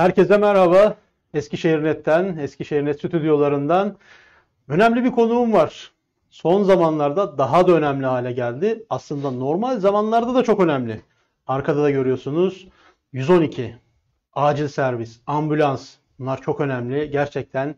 Herkese merhaba. Eskişehir Net'ten, Eskişehir Net stüdyolarından önemli bir konuğum var. Son zamanlarda daha da önemli hale geldi. Aslında normal zamanlarda da çok önemli. Arkada da görüyorsunuz 112, acil servis, ambulans bunlar çok önemli. Gerçekten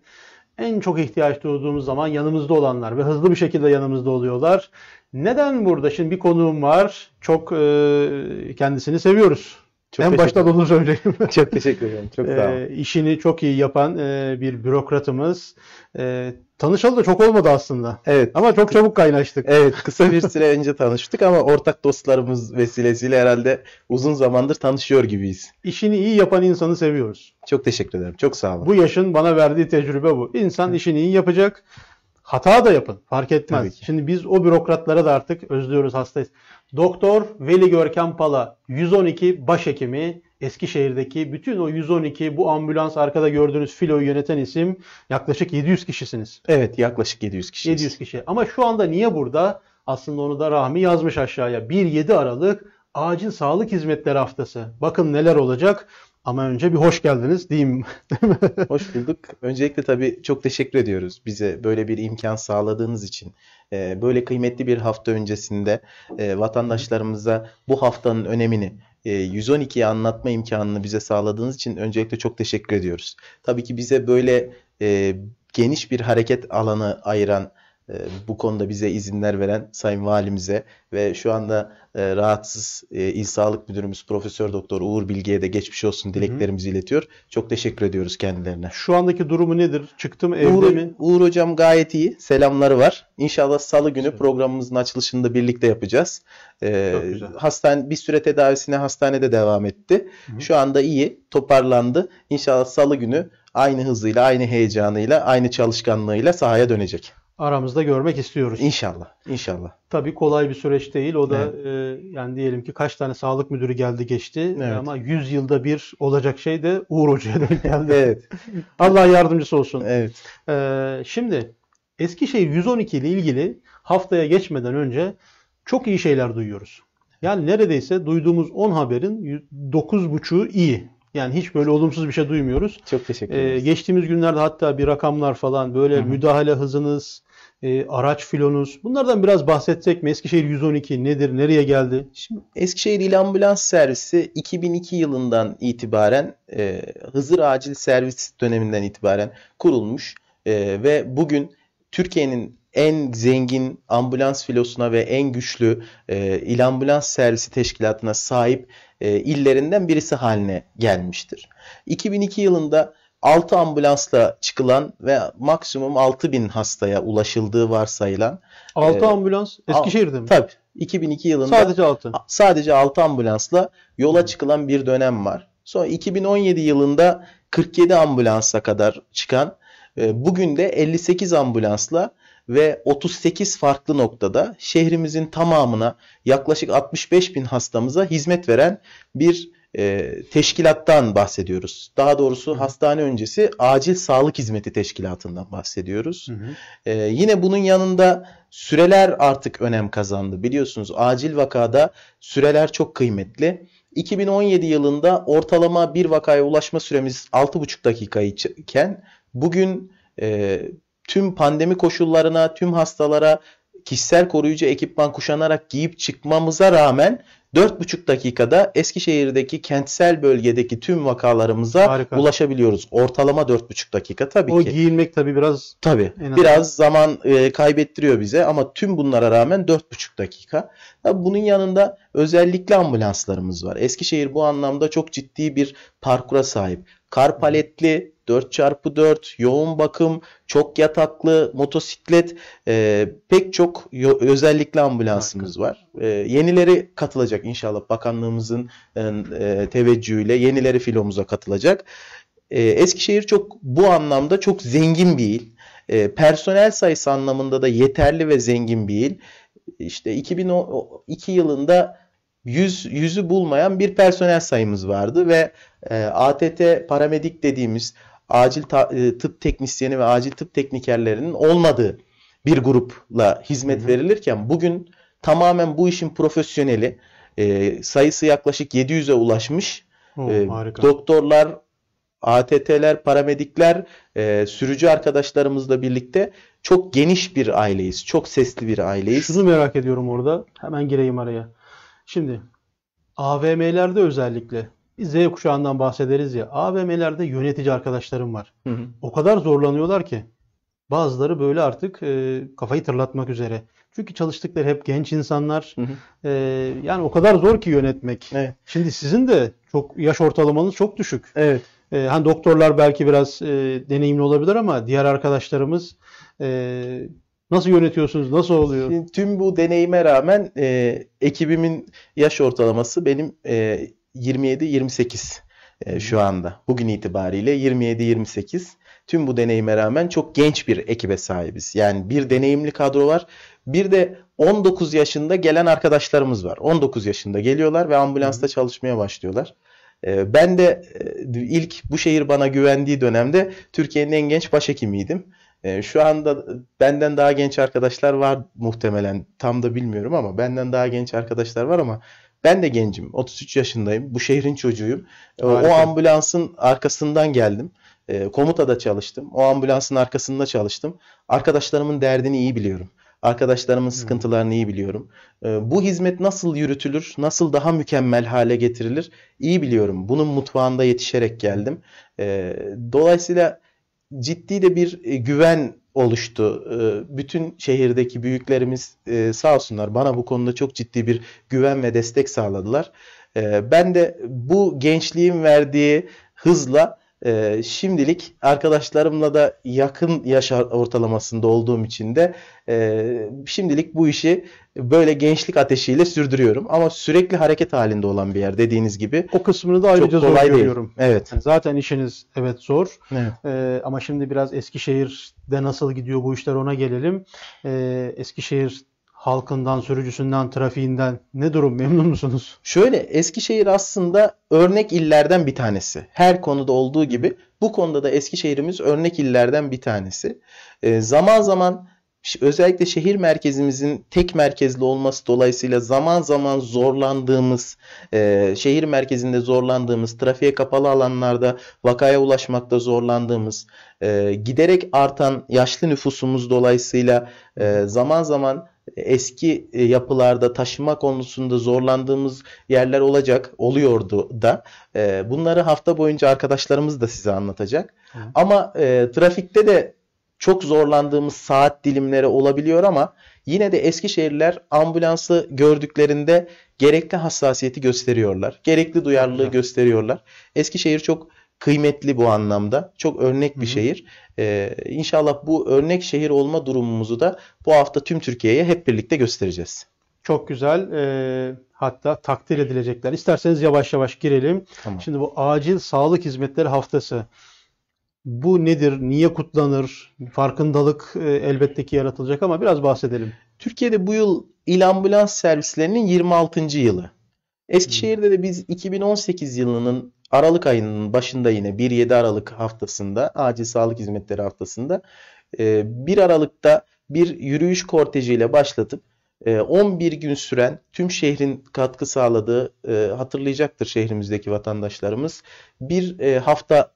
en çok ihtiyaç duyduğumuz zaman yanımızda olanlar ve hızlı bir şekilde yanımızda oluyorlar. Neden burada? Şimdi bir konuğum var. Çok e, kendisini seviyoruz. Çok en başta bunu söyleyeyim. Çok teşekkür ederim. Çok sağ olun. E, işini çok iyi yapan e, bir bürokratımız. E, tanışalı da çok olmadı aslında. Evet. Ama çok çabuk kaynaştık. Evet. Kısa bir süre önce tanıştık ama ortak dostlarımız vesilesiyle herhalde uzun zamandır tanışıyor gibiyiz. İşini iyi yapan insanı seviyoruz. Çok teşekkür ederim. Çok sağ olun. Bu yaşın bana verdiği tecrübe bu. İnsan evet. işini iyi yapacak. Hata da yapın. Fark etmez. Şimdi biz o bürokratlara da artık özlüyoruz, hastayız. Doktor Veli Görkem Pala 112 başhekimi Eskişehir'deki bütün o 112 bu ambulans arkada gördüğünüz filoyu yöneten isim yaklaşık 700 kişisiniz. Evet yaklaşık 700 kişi. 700 kişi. Ama şu anda niye burada? Aslında onu da Rahmi yazmış aşağıya. 1-7 Aralık Acil Sağlık Hizmetleri Haftası. Bakın neler olacak. Ama önce bir hoş geldiniz diyeyim. hoş bulduk. Öncelikle tabii çok teşekkür ediyoruz bize böyle bir imkan sağladığınız için. Ee, böyle kıymetli bir hafta öncesinde e, vatandaşlarımıza bu haftanın önemini 112'yi e, anlatma imkanını bize sağladığınız için öncelikle çok teşekkür ediyoruz. Tabii ki bize böyle e, geniş bir hareket alanı ayıran ee, bu konuda bize izinler veren Sayın Valimize ve şu anda e, rahatsız e, İl Sağlık Müdürümüz Profesör Doktor Uğur Bilge'ye de geçmiş olsun dileklerimizi iletiyor. Çok teşekkür ediyoruz kendilerine. Şu andaki durumu nedir? Çıktım evde Uğur, mi? Uğur Hocam gayet iyi. Selamları var. İnşallah salı günü evet. programımızın açılışını da birlikte yapacağız. E, hastane bir süre tedavisine hastanede devam etti. Hı. Şu anda iyi, toparlandı. İnşallah salı günü aynı hızıyla, aynı heyecanıyla, aynı çalışkanlığıyla sahaya dönecek aramızda görmek istiyoruz. İnşallah. İnşallah. Tabii kolay bir süreç değil. O da evet. e, yani diyelim ki kaç tane sağlık müdürü geldi geçti e, evet. ama 100 yılda bir olacak şey de Uğur Hoca'ya denk geldi. evet. Allah yardımcısı olsun. Evet. E, şimdi Eskişehir 112 ile ilgili haftaya geçmeden önce çok iyi şeyler duyuyoruz. Yani neredeyse duyduğumuz 10 haberin 9.5'u iyi. Yani hiç böyle olumsuz bir şey duymuyoruz. Çok teşekkür ederim. Ee, geçtiğimiz günlerde hatta bir rakamlar falan böyle Hı-hı. müdahale hızınız, e, araç filonuz bunlardan biraz bahsetsek mi? Eskişehir 112 nedir? Nereye geldi? Şimdi Eskişehir İl Ambulans Servisi 2002 yılından itibaren e, Hızır Acil Servis döneminden itibaren kurulmuş e, ve bugün Türkiye'nin en zengin ambulans filosuna ve en güçlü e, il ambulans servisi teşkilatına sahip e, illerinden birisi haline gelmiştir. 2002 yılında 6 ambulansla çıkılan ve maksimum 6000 hastaya ulaşıldığı varsayılan 6 e, ambulans Eskişehir'de mi? Tabii. 2002 yılında sadece 6. Sadece 6 ambulansla yola çıkılan bir dönem var. Sonra 2017 yılında 47 ambulansa kadar çıkan e, bugün de 58 ambulansla ve 38 farklı noktada şehrimizin tamamına yaklaşık 65 bin hastamıza hizmet veren bir e, teşkilattan bahsediyoruz. Daha doğrusu hastane öncesi acil sağlık hizmeti teşkilatından bahsediyoruz. Hı hı. E, yine bunun yanında süreler artık önem kazandı. Biliyorsunuz acil vakada süreler çok kıymetli. 2017 yılında ortalama bir vakaya ulaşma süremiz 6,5 dakika iken bugün e, tüm pandemi koşullarına, tüm hastalara kişisel koruyucu ekipman kuşanarak giyip çıkmamıza rağmen 4,5 dakikada Eskişehir'deki kentsel bölgedeki tüm vakalarımıza Harika. ulaşabiliyoruz. Ortalama 4,5 dakika tabii o ki. O giyinmek tabii biraz tabii biraz zaman e, kaybettiriyor bize ama tüm bunlara rağmen 4,5 dakika. Tabii bunun yanında özellikle ambulanslarımız var. Eskişehir bu anlamda çok ciddi bir parkura sahip. Kar paletli 4x4, yoğun bakım, çok yataklı, motosiklet e, pek çok özellikle ambulansımız var. E, yenileri katılacak inşallah bakanlığımızın e, e, teveccühüyle yenileri filomuza katılacak. E, Eskişehir çok bu anlamda çok zengin bir il. E, personel sayısı anlamında da yeterli ve zengin bir il. İşte 2002 yılında 100 yüzü bulmayan bir personel sayımız vardı ve e, ATT paramedik dediğimiz acil e, tıp teknisyeni ve acil tıp teknikerlerinin olmadığı bir grupla hizmet hı hı. verilirken bugün tamamen bu işin profesyoneli e, sayısı yaklaşık 700'e ulaşmış Oo, e, doktorlar, ATT'ler, paramedikler, e, sürücü arkadaşlarımızla birlikte çok geniş bir aileyiz. Çok sesli bir aileyiz. Şunu merak ediyorum orada. Hemen gireyim araya. Şimdi AVM'lerde özellikle Z kuşağından bahsederiz ya. AVM'lerde yönetici arkadaşlarım var. Hı hı. O kadar zorlanıyorlar ki. Bazıları böyle artık e, kafayı tırlatmak üzere. Çünkü çalıştıkları hep genç insanlar. Hı hı. E, yani o kadar zor ki yönetmek. Evet. Şimdi sizin de çok yaş ortalamanız çok düşük. Evet. E, hani doktorlar belki biraz e, deneyimli olabilir ama diğer arkadaşlarımız e, Nasıl yönetiyorsunuz? Nasıl oluyor? Şimdi tüm bu deneyime rağmen e, ekibimin yaş ortalaması benim e, 27-28 e, şu anda. Bugün itibariyle 27-28. Tüm bu deneyime rağmen çok genç bir ekibe sahibiz. Yani bir deneyimli kadro var. Bir de 19 yaşında gelen arkadaşlarımız var. 19 yaşında geliyorlar ve ambulansta çalışmaya başlıyorlar. E, ben de e, ilk bu şehir bana güvendiği dönemde Türkiye'nin en genç başhekimiydim. E, şu anda benden daha genç arkadaşlar var muhtemelen tam da bilmiyorum ama benden daha genç arkadaşlar var ama ben de gencim. 33 yaşındayım. Bu şehrin çocuğuyum. E, Harika. O ambulansın arkasından geldim. E, komutada çalıştım. O ambulansın arkasında çalıştım. Arkadaşlarımın derdini iyi biliyorum. Arkadaşlarımın sıkıntılarını iyi biliyorum. E, bu hizmet nasıl yürütülür, nasıl daha mükemmel hale getirilir iyi biliyorum. Bunun mutfağında yetişerek geldim. Dolayısıyla ciddi de bir güven oluştu. Ee, bütün şehirdeki büyüklerimiz e, sağ olsunlar bana bu konuda çok ciddi bir güven ve destek sağladılar. Ee, ben de bu gençliğin verdiği hızla e, şimdilik arkadaşlarımla da yakın yaş ortalamasında olduğum için de e, şimdilik bu işi böyle gençlik ateşiyle sürdürüyorum. Ama sürekli hareket halinde olan bir yer dediğiniz gibi. O kısmını da ayrıca zor görüyorum. Değil. Evet. Yani zaten işiniz evet zor. Evet. E, ama şimdi biraz Eskişehir'de nasıl gidiyor bu işler ona gelelim. E, Eskişehir halkından, sürücüsünden, trafiğinden ne durum memnun musunuz? Şöyle Eskişehir aslında örnek illerden bir tanesi. Her konuda olduğu gibi bu konuda da Eskişehir'imiz örnek illerden bir tanesi. E, zaman zaman özellikle şehir merkezimizin tek merkezli olması dolayısıyla zaman zaman zorlandığımız, e, şehir merkezinde zorlandığımız, trafiğe kapalı alanlarda vakaya ulaşmakta zorlandığımız, e, giderek artan yaşlı nüfusumuz dolayısıyla e, zaman zaman eski e, yapılarda taşıma konusunda zorlandığımız yerler olacak, oluyordu da. E, bunları hafta boyunca arkadaşlarımız da size anlatacak. Hı. Ama e, trafikte de çok zorlandığımız saat dilimleri olabiliyor ama yine de eski şehirler ambulansı gördüklerinde gerekli hassasiyeti gösteriyorlar. Gerekli duyarlılığı Hı. gösteriyorlar. Eskişehir çok kıymetli bu anlamda. Çok örnek bir Hı-hı. şehir. Ee, inşallah bu örnek şehir olma durumumuzu da bu hafta tüm Türkiye'ye hep birlikte göstereceğiz. Çok güzel. E, hatta takdir edilecekler. İsterseniz yavaş yavaş girelim. Tamam. Şimdi bu acil sağlık hizmetleri haftası. Bu nedir? Niye kutlanır? Farkındalık e, elbette ki yaratılacak ama biraz bahsedelim. Türkiye'de bu yıl il ambulans servislerinin 26. yılı. Eskişehir'de de biz 2018 yılının Aralık ayının başında yine 1-7 Aralık haftasında acil sağlık hizmetleri haftasında 1 e, Aralık'ta bir yürüyüş kortejiyle başlatıp 11 e, gün süren tüm şehrin katkı sağladığı e, hatırlayacaktır şehrimizdeki vatandaşlarımız bir hafta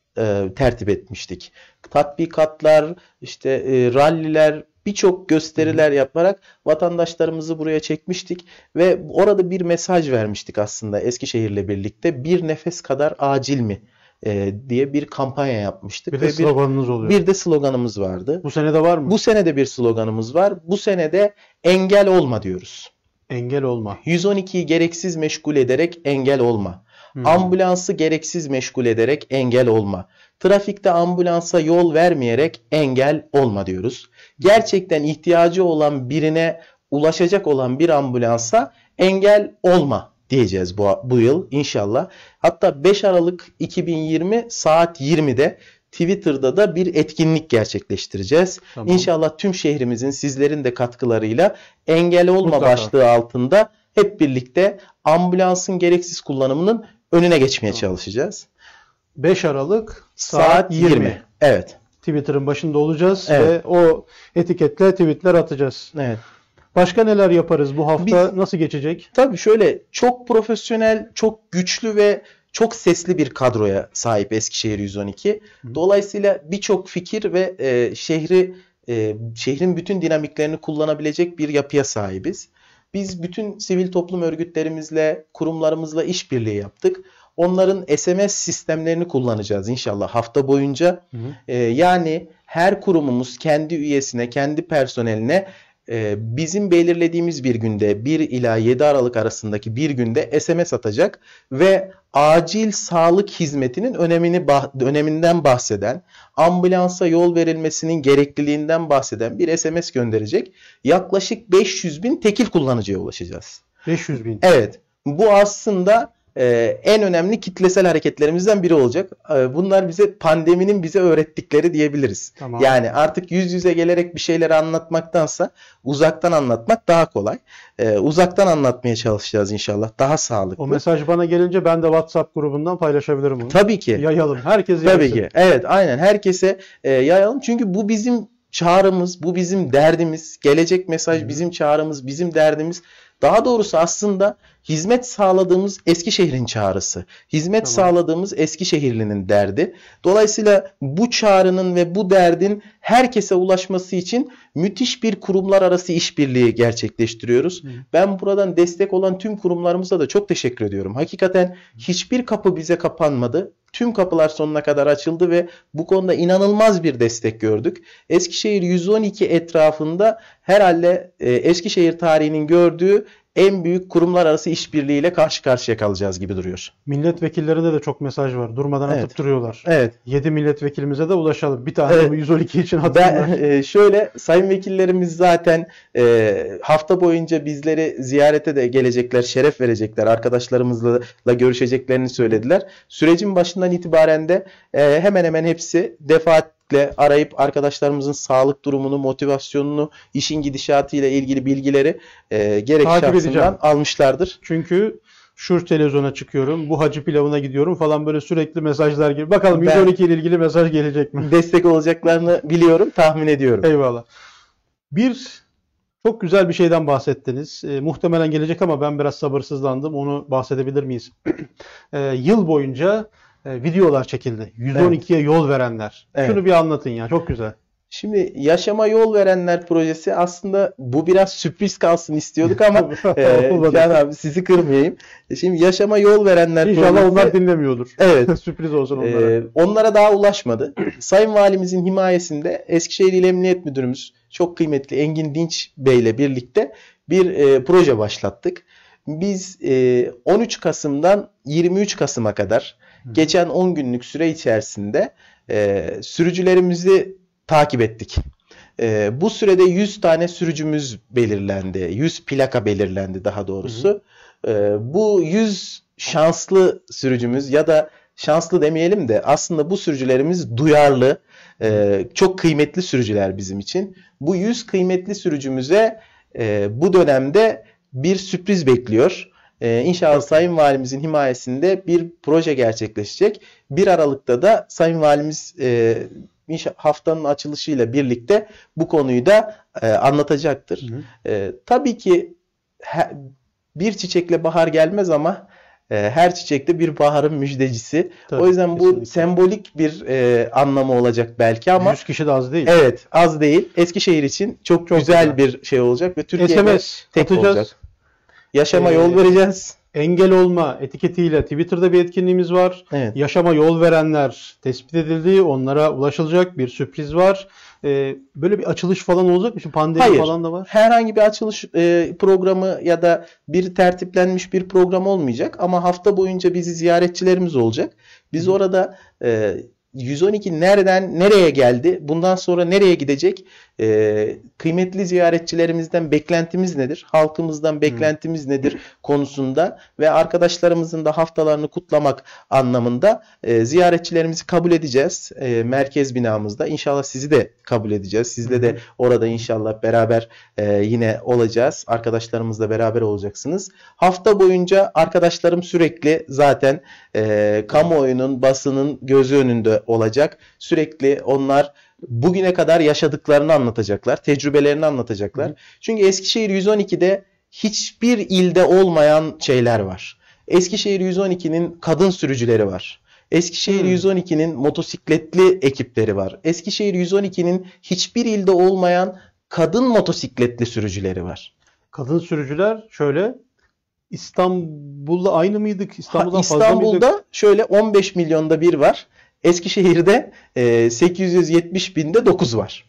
tertip etmiştik. Tatbikatlar, işte ralliler, birçok gösteriler yaparak vatandaşlarımızı buraya çekmiştik ve orada bir mesaj vermiştik aslında Eskişehir'le birlikte bir nefes kadar acil mi? E, diye bir kampanya yapmıştık. Bir de ve sloganınız bir, oluyor. Bir de sloganımız vardı. Bu sene de var mı? Bu sene de bir sloganımız var. Bu sene de engel olma diyoruz. Engel olma. 112'yi gereksiz meşgul ederek engel olma. Hmm. Ambulansı gereksiz meşgul ederek engel olma. Trafikte ambulansa yol vermeyerek engel olma diyoruz. Gerçekten ihtiyacı olan birine ulaşacak olan bir ambulansa engel olma diyeceğiz bu, bu yıl inşallah. Hatta 5 Aralık 2020 saat 20'de Twitter'da da bir etkinlik gerçekleştireceğiz. Tamam. İnşallah tüm şehrimizin sizlerin de katkılarıyla engel olma Mutlaka. başlığı altında hep birlikte ambulansın gereksiz kullanımının önüne geçmeye tamam. çalışacağız. 5 Aralık saat, saat 20. 20. Evet. Twitter'ın başında olacağız evet. ve o etiketle tweetler atacağız. Evet. Başka neler yaparız bu hafta? Biz, nasıl geçecek? Tabii şöyle çok profesyonel, çok güçlü ve çok sesli bir kadroya sahip Eskişehir 112. Dolayısıyla birçok fikir ve e, şehri e, şehrin bütün dinamiklerini kullanabilecek bir yapıya sahibiz. Biz bütün sivil toplum örgütlerimizle, kurumlarımızla işbirliği yaptık. Onların SMS sistemlerini kullanacağız inşallah hafta boyunca. Hı hı. E, yani her kurumumuz kendi üyesine, kendi personeline e, bizim belirlediğimiz bir günde 1 ila 7 Aralık arasındaki bir günde SMS atacak ve acil sağlık hizmetinin önemini bah öneminden bahseden, ambulansa yol verilmesinin gerekliliğinden bahseden bir SMS gönderecek. Yaklaşık 500 bin tekil kullanıcıya ulaşacağız. 500 bin. Evet. Bu aslında e, en önemli kitlesel hareketlerimizden biri olacak. E, bunlar bize pandeminin bize öğrettikleri diyebiliriz. Tamam. Yani artık yüz yüze gelerek bir şeyleri anlatmaktansa uzaktan anlatmak daha kolay. E, uzaktan anlatmaya çalışacağız inşallah. Daha sağlıklı. O mesaj bana gelince ben de WhatsApp grubundan paylaşabilirim onu. Tabii ki. Yayalım. Herkes yayalım. Tabii ki. Evet aynen. Herkese e, yayalım. Çünkü bu bizim çağrımız, bu bizim derdimiz. Gelecek mesaj bizim çağrımız, bizim derdimiz. Daha doğrusu aslında hizmet sağladığımız Eskişehir'in çağrısı. Hizmet tamam. sağladığımız Eskişehirlinin derdi. Dolayısıyla bu çağrının ve bu derdin herkese ulaşması için müthiş bir kurumlar arası işbirliği gerçekleştiriyoruz. Hı. Ben buradan destek olan tüm kurumlarımıza da çok teşekkür ediyorum. Hakikaten hiçbir kapı bize kapanmadı tüm kapılar sonuna kadar açıldı ve bu konuda inanılmaz bir destek gördük. Eskişehir 112 etrafında herhalde e, Eskişehir tarihinin gördüğü en büyük kurumlar arası işbirliğiyle karşı karşıya kalacağız gibi duruyor. Milletvekillerinde de çok mesaj var. Durmadan evet. atıp duruyorlar. Evet. 7 milletvekilimize de ulaşalım. Bir tane evet. 112 için atsınlar. Ben, e, şöyle sayın vekillerimiz zaten e, hafta boyunca bizleri ziyarete de gelecekler, şeref verecekler. Arkadaşlarımızla la görüşeceklerini söylediler. Sürecin başından itibaren de e, hemen hemen hepsi defaat ile arayıp arkadaşlarımızın sağlık durumunu, motivasyonunu, işin gidişatı ile ilgili bilgileri e, gerek şartından almışlardır. Çünkü şu televizyona çıkıyorum, bu hacı pilavına gidiyorum falan böyle sürekli mesajlar geliyor. Bakalım ben 112 ile ilgili mesaj gelecek mi? Destek olacaklarını biliyorum, tahmin ediyorum. Eyvallah. Bir çok güzel bir şeyden bahsettiniz. E, muhtemelen gelecek ama ben biraz sabırsızlandım. Onu bahsedebilir miyiz? e, yıl boyunca e, videolar çekildi. 112'ye evet. yol verenler. Evet. Şunu bir anlatın ya çok güzel. Şimdi Yaşama Yol Verenler projesi aslında bu biraz sürpriz kalsın istiyorduk ama e, Can abi sizi kırmayayım. Şimdi Yaşama Yol Verenler İnşallah projesi... onlar dinlemiyordur. Evet. sürpriz olsun e, onlara. E, onlara daha ulaşmadı. Sayın Valimizin himayesinde Eskişehir İl Emniyet Müdürümüz çok kıymetli Engin Dinç Bey ile birlikte bir e, proje başlattık. Biz e, 13 Kasım'dan 23 Kasım'a kadar geçen 10 günlük süre içerisinde e, sürücülerimizi takip ettik. E, bu sürede 100 tane sürücümüz belirlendi. 100 plaka belirlendi daha doğrusu. Hı hı. E, bu 100 şanslı sürücümüz ya da şanslı demeyelim de aslında bu sürücülerimiz duyarlı, e, çok kıymetli sürücüler bizim için. Bu 100 kıymetli sürücümüze e, bu dönemde bir sürpriz bekliyor e, inşallah Sayın Valimizin himayesinde bir proje gerçekleşecek. 1 Aralık'ta da Sayın Valimiz e, haftanın açılışıyla birlikte bu konuyu da e, anlatacaktır. Hı hı. E, tabii ki he, bir çiçekle bahar gelmez ama e, her çiçekte bir baharın müjdecisi. Tabii, o yüzden kesinlikle. bu sembolik bir e, anlamı olacak belki ama 100 kişi de az değil. Evet, az değil. Eskişehir için çok, çok güzel, güzel bir şey olacak ve Türkiye'de SMS tek atacağız. olacak. Yaşama ee, yol vereceğiz. Engel olma etiketiyle Twitter'da bir etkinliğimiz var. Evet. Yaşama yol verenler tespit edildi. Onlara ulaşılacak bir sürpriz var. Ee, böyle bir açılış falan olacak mı? Şimdi pandemi Hayır. falan da var. Herhangi bir açılış e, programı ya da bir tertiplenmiş bir program olmayacak. Ama hafta boyunca bizi ziyaretçilerimiz olacak. Biz Hı. orada e, 112 nereden nereye geldi? Bundan sonra nereye gidecek? E, kıymetli ziyaretçilerimizden beklentimiz nedir? Halkımızdan beklentimiz hmm. nedir konusunda ve arkadaşlarımızın da haftalarını kutlamak anlamında e, ziyaretçilerimizi kabul edeceğiz. E, merkez binamızda inşallah sizi de kabul edeceğiz. Sizle de orada inşallah beraber e, yine olacağız. Arkadaşlarımızla beraber olacaksınız. Hafta boyunca arkadaşlarım sürekli zaten e, kamuoyunun, basının gözü önünde olacak. Sürekli onlar bugüne kadar yaşadıklarını anlatacaklar, tecrübelerini anlatacaklar. Çünkü Eskişehir 112'de hiçbir ilde olmayan şeyler var. Eskişehir 112'nin kadın sürücüleri var. Eskişehir hmm. 112'nin motosikletli ekipleri var. Eskişehir 112'nin hiçbir ilde olmayan kadın motosikletli sürücüleri var. Kadın sürücüler şöyle İstanbul'da aynı mıydık? İstanbul'dan ha, İstanbul'da fazla mıydık? şöyle 15 milyonda bir var. Eskişehir'de e, 870 binde 9 var.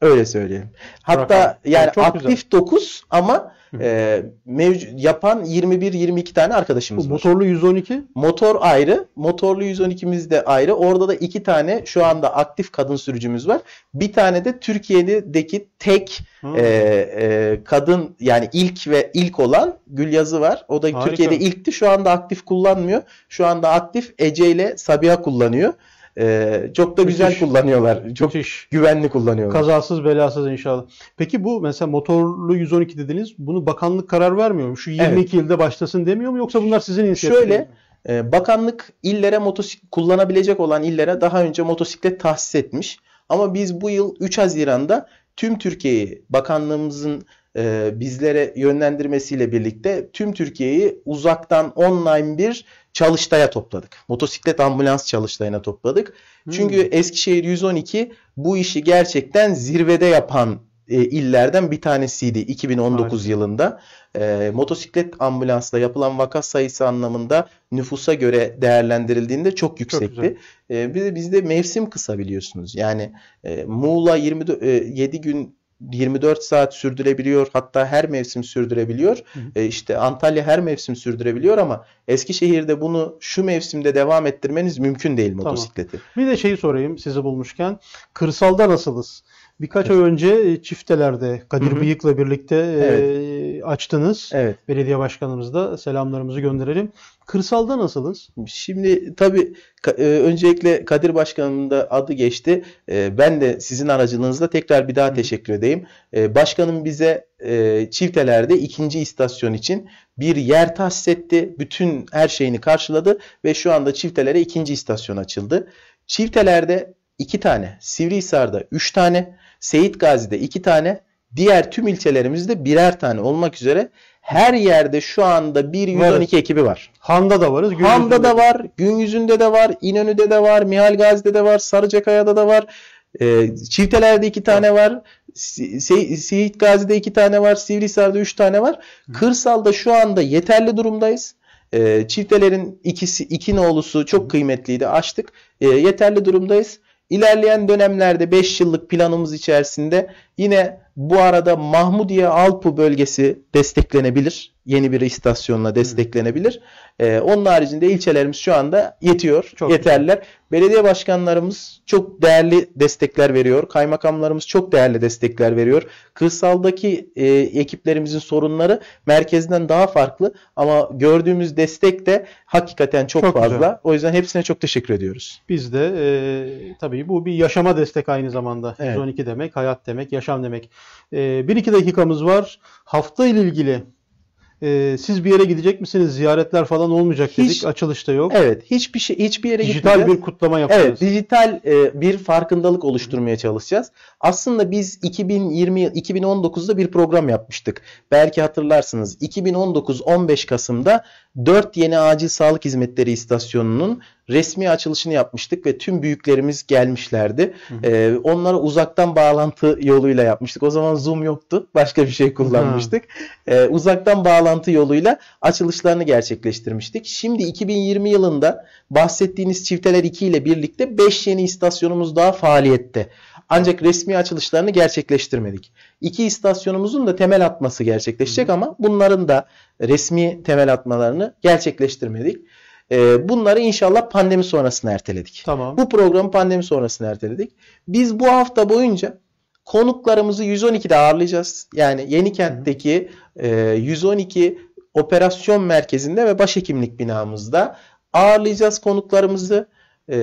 Öyle söyleyelim. Hatta Bırakalım. yani çok aktif güzel. 9 ama e, mevcu, yapan 21-22 tane arkadaşımız Bu var. Motorlu 112? Motor ayrı. Motorlu 112'miz de ayrı. Orada da 2 tane şu anda aktif kadın sürücümüz var. Bir tane de Türkiye'deki tek e, e, kadın yani ilk ve ilk olan Gülyazı var. O da Harika. Türkiye'de ilkti. Şu anda aktif kullanmıyor. Şu anda aktif Ece ile Sabiha kullanıyor. Ee, çok da Müthiş. güzel kullanıyorlar. Çok Müthiş. güvenli kullanıyorlar. Kazasız belasız inşallah. Peki bu mesela motorlu 112 dediniz. Bunu bakanlık karar vermiyor mu? Şu 22 evet. ilde başlasın demiyor mu? Yoksa bunlar sizin inisiyatifi Şöyle mi? E, bakanlık illere motosiklet kullanabilecek olan illere daha önce motosiklet tahsis etmiş. Ama biz bu yıl 3 Haziran'da tüm Türkiye'yi bakanlığımızın e, bizlere yönlendirmesiyle birlikte tüm Türkiye'yi uzaktan online bir çalıştaya topladık. Motosiklet ambulans çalıştayına topladık. Hmm. Çünkü Eskişehir 112 bu işi gerçekten zirvede yapan e, illerden bir tanesiydi 2019 Harika. yılında. E, motosiklet ambulansla yapılan vaka sayısı anlamında nüfusa göre değerlendirildiğinde çok yüksekti. Çok e, bizde, bizde mevsim kısa biliyorsunuz. Yani e, Muğla 27 e, gün 24 saat sürdürebiliyor hatta her mevsim sürdürebiliyor. Hı hı. E Antalya her mevsim sürdürebiliyor ama Eskişehir'de bunu şu mevsimde devam ettirmeniz mümkün değil motosikleti. Tamam. Bir de şeyi sorayım sizi bulmuşken. Kırsalda nasılız? Birkaç evet. ay önce e, çiftelerde Kadir Hı-hı. Bıyık'la birlikte e, evet. açtınız. Evet. Belediye başkanımızda selamlarımızı gönderelim. Kırsalda nasılız? Şimdi tabii e, öncelikle Kadir Başkan'ın da adı geçti. E, ben de sizin aracılığınızla tekrar bir daha teşekkür edeyim. E, başkanım bize çiftelerde ikinci istasyon için bir yer tahsis etti. Bütün her şeyini karşıladı ve şu anda çiftelere ikinci istasyon açıldı. Çiftelerde iki tane, Sivrihisar'da üç tane, Seyit Gazi'de iki tane, diğer tüm ilçelerimizde birer tane olmak üzere her yerde şu anda bir 112 evet. ekibi var. Han'da da varız. Gün Han'da da var. Gün yüzünde de var. İnönü'de de var. Mihal Gazi'de de var. Sarıcakaya'da da var. E, Çifteler'de iki tane var. Seyit Gazi'de iki tane var. Sivrihisar'da üç tane var. Hı. Kırsal'da şu anda yeterli durumdayız. E, çiftelerin ikisi, iki oğlusu çok kıymetliydi. Açtık. E, yeterli durumdayız. İlerleyen dönemlerde 5 yıllık planımız içerisinde Yine bu arada Mahmudiye Alpu bölgesi desteklenebilir. Yeni bir istasyonla desteklenebilir. Ee, onun haricinde ilçelerimiz şu anda yetiyor. Çok yeterliler. Güzel. Belediye başkanlarımız çok değerli destekler veriyor. Kaymakamlarımız çok değerli destekler veriyor. Kırsaldaki e, ekiplerimizin sorunları merkezden daha farklı ama gördüğümüz destek de hakikaten çok, çok fazla. Güzel. O yüzden hepsine çok teşekkür ediyoruz. Biz de e, tabii bu bir yaşama destek aynı zamanda. Evet. 112 demek, hayat demek, yaşam yaşam demek. Ee, bir iki dakikamız var. Hafta ile ilgili e, siz bir yere gidecek misiniz? Ziyaretler falan olmayacak Hiç, dedik. Açılışta yok. Evet. Hiçbir şey hiçbir yere dijital gitmeyeceğiz. Dijital bir kutlama yapacağız. Evet. Dijital e, bir farkındalık oluşturmaya çalışacağız. Aslında biz 2020 2019'da bir program yapmıştık. Belki hatırlarsınız. 2019 15 Kasım'da 4 yeni acil sağlık hizmetleri istasyonunun resmi açılışını yapmıştık ve tüm büyüklerimiz gelmişlerdi. Hı. Ee, onlara uzaktan bağlantı yoluyla yapmıştık. O zaman Zoom yoktu. Başka bir şey kullanmıştık. Ee, uzaktan bağlantı yoluyla açılışlarını gerçekleştirmiştik. Şimdi 2020 yılında bahsettiğiniz Çifteler 2 ile birlikte 5 yeni istasyonumuz daha faaliyette. Ancak resmi açılışlarını gerçekleştirmedik. İki istasyonumuzun da temel atması gerçekleşecek ama bunların da resmi temel atmalarını gerçekleştirmedik. Ee, bunları inşallah pandemi sonrasına erteledik. Tamam. Bu programı pandemi sonrasına erteledik. Biz bu hafta boyunca konuklarımızı 112'de ağırlayacağız. Yani Yenikent'teki 112 e, operasyon merkezinde ve başhekimlik binamızda ağırlayacağız konuklarımızı. Ee,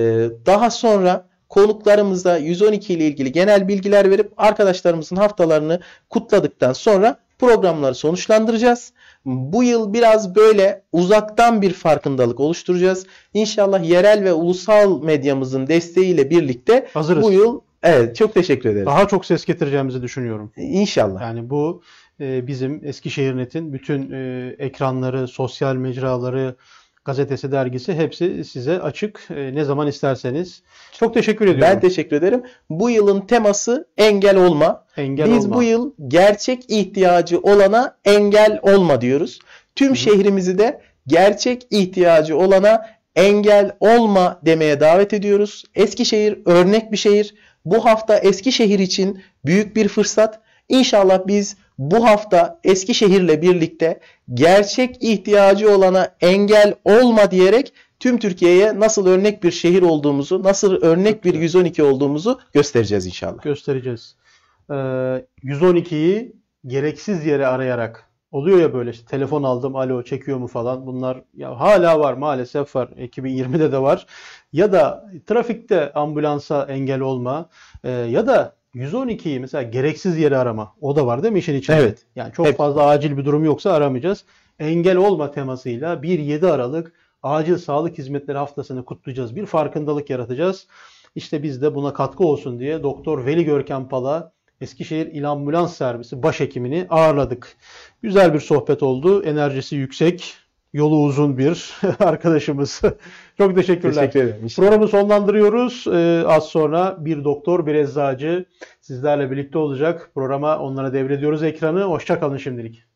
daha sonra konuklarımıza 112 ile ilgili genel bilgiler verip arkadaşlarımızın haftalarını kutladıktan sonra programları sonuçlandıracağız. Bu yıl biraz böyle uzaktan bir farkındalık oluşturacağız. İnşallah yerel ve ulusal medyamızın desteğiyle birlikte Hazırız. bu yıl evet çok teşekkür ederim. Daha çok ses getireceğimizi düşünüyorum. İnşallah. Yani bu e, bizim Eskişehir Net'in bütün e, ekranları, sosyal mecraları, gazetesi, dergisi hepsi size açık e, ne zaman isterseniz. Çok teşekkür ediyorum. Ben teşekkür ederim. Bu yılın teması engel olma. Engel Biz olma. bu yıl gerçek ihtiyacı olana engel olma diyoruz. Tüm hı şehrimizi de gerçek ihtiyacı olana engel olma demeye davet ediyoruz. Eskişehir örnek bir şehir. Bu hafta Eskişehir için büyük bir fırsat. İnşallah biz bu hafta Eskişehir'le birlikte gerçek ihtiyacı olana engel olma diyerek tüm Türkiye'ye nasıl örnek bir şehir olduğumuzu, nasıl örnek bir 112 olduğumuzu göstereceğiz inşallah. Göstereceğiz. Ee, 112'yi gereksiz yere arayarak oluyor ya böyle işte telefon aldım alo çekiyor mu falan bunlar ya hala var maalesef var 2020'de de var ya da trafikte ambulansa engel olma e, ya da 112'yi mesela gereksiz yere arama. O da var değil mi işin içinde? Evet. Yani çok Hep. fazla acil bir durum yoksa aramayacağız. Engel olma temasıyla 1-7 Aralık Acil Sağlık Hizmetleri Haftası'nı kutlayacağız. Bir farkındalık yaratacağız. İşte biz de buna katkı olsun diye Doktor Veli Görkem Pala Eskişehir İl Ambulans Servisi başhekimini ağırladık. Güzel bir sohbet oldu. Enerjisi yüksek yolu uzun bir arkadaşımız. Çok teşekkürler. Teşekkür ederim. Programı sonlandırıyoruz. Ee, az sonra bir doktor, bir eczacı sizlerle birlikte olacak. Programa onlara devrediyoruz ekranı. Hoşçakalın şimdilik.